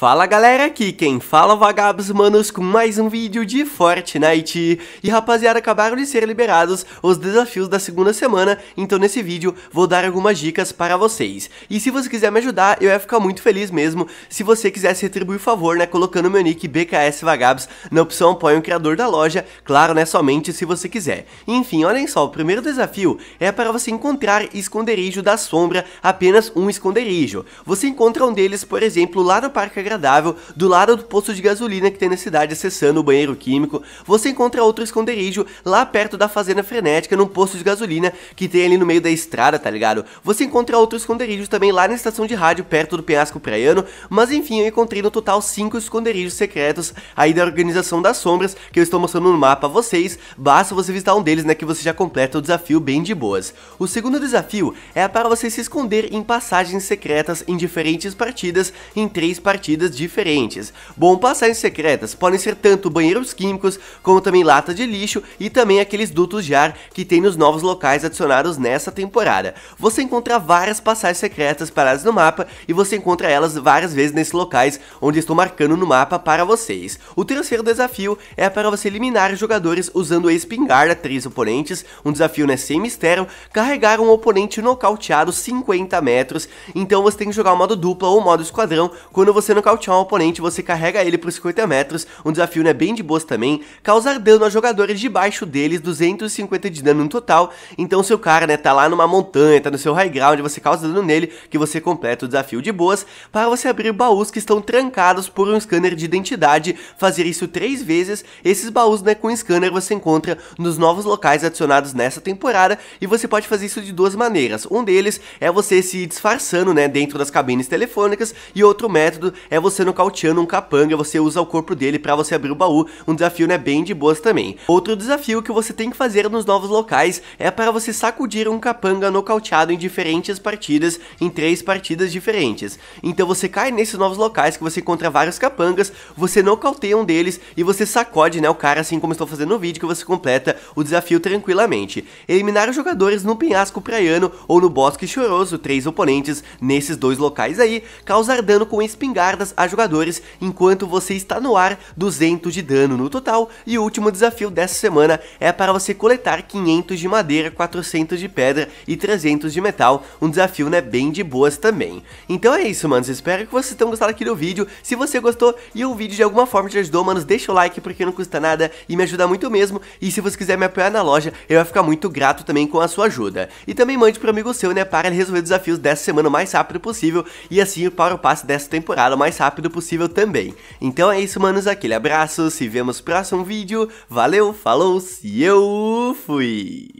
Fala galera, aqui quem fala é vagabos manos com mais um vídeo de Fortnite E rapaziada, acabaram de ser liberados os desafios da segunda semana Então nesse vídeo vou dar algumas dicas para vocês E se você quiser me ajudar, eu ia ficar muito feliz mesmo Se você quisesse retribuir o favor, né, colocando meu nick BKS Vagabos na opção apoia o criador da loja Claro, né, somente se você quiser Enfim, olhem só, o primeiro desafio é para você encontrar esconderijo da sombra Apenas um esconderijo Você encontra um deles, por exemplo, lá no Parque agradável do lado do posto de gasolina que tem na cidade acessando o banheiro químico. Você encontra outro esconderijo lá perto da Fazenda Frenética, num posto de gasolina que tem ali no meio da estrada, tá ligado? Você encontra outro esconderijo também lá na estação de rádio perto do penhasco praiano, mas enfim, eu encontrei no total 5 esconderijos secretos aí da Organização das Sombras que eu estou mostrando no mapa a vocês, basta você visitar um deles, né, que você já completa o desafio bem de boas. O segundo desafio é para você se esconder em passagens secretas em diferentes partidas, em três partidas diferentes. Bom, passagens secretas podem ser tanto banheiros químicos, como também latas de lixo e também aqueles dutos de ar que tem nos novos locais adicionados nessa temporada. Você encontra várias passagens secretas paradas no mapa e você encontra elas várias vezes nesses locais onde estou marcando no mapa para vocês. O terceiro desafio é para você eliminar jogadores usando a espingarda três oponentes, um desafio né, sem mistério, carregar um oponente nocauteado 50 metros, então você tem que jogar o modo dupla ou modo esquadrão quando você nocautear nocautear um oponente, você carrega ele por 50 metros, um desafio né, bem de boas também, causar dano aos jogadores debaixo deles, 250 de dano no total, então seu cara né, tá lá numa montanha, tá no seu high ground, você causa dano nele, que você completa o desafio de boas, para você abrir baús que estão trancados por um scanner de identidade, fazer isso três vezes, esses baús né, com scanner você encontra nos novos locais adicionados nessa temporada, e você pode fazer isso de duas maneiras, um deles é você se disfarçando né, dentro das cabines telefônicas, e outro método é é você nocauteando um capanga, você usa o corpo dele para você abrir o baú, um desafio né, bem de boas também. Outro desafio que você tem que fazer nos novos locais é para você sacudir um capanga nocauteado em diferentes partidas, em três partidas diferentes. Então você cai nesses novos locais que você encontra vários capangas, você nocauteia um deles e você sacode né, o cara assim como estou fazendo no vídeo que você completa o desafio tranquilamente. Eliminar os jogadores no penhasco praiano ou no bosque choroso, três oponentes nesses dois locais aí, causar dano com espingarda aplicadas a jogadores enquanto você está no ar, 200 de dano no total, e o último desafio dessa semana é para você coletar 500 de madeira, 400 de pedra e 300 de metal, um desafio né, bem de boas também. Então é isso, manos, espero que vocês tenham gostado aqui do vídeo, se você gostou e o vídeo de alguma forma te ajudou, manos, deixa o like porque não custa nada e me ajuda muito mesmo, e se você quiser me apoiar na loja, eu vou ficar muito grato também com a sua ajuda. E também mande para amigo seu, né, para ele resolver desafios dessa semana o mais rápido possível, e assim para o passe dessa temporada mais mais rápido possível também. Então é isso, manos. Aquele abraço, se vemos no próximo vídeo. Valeu, falou, se eu fui!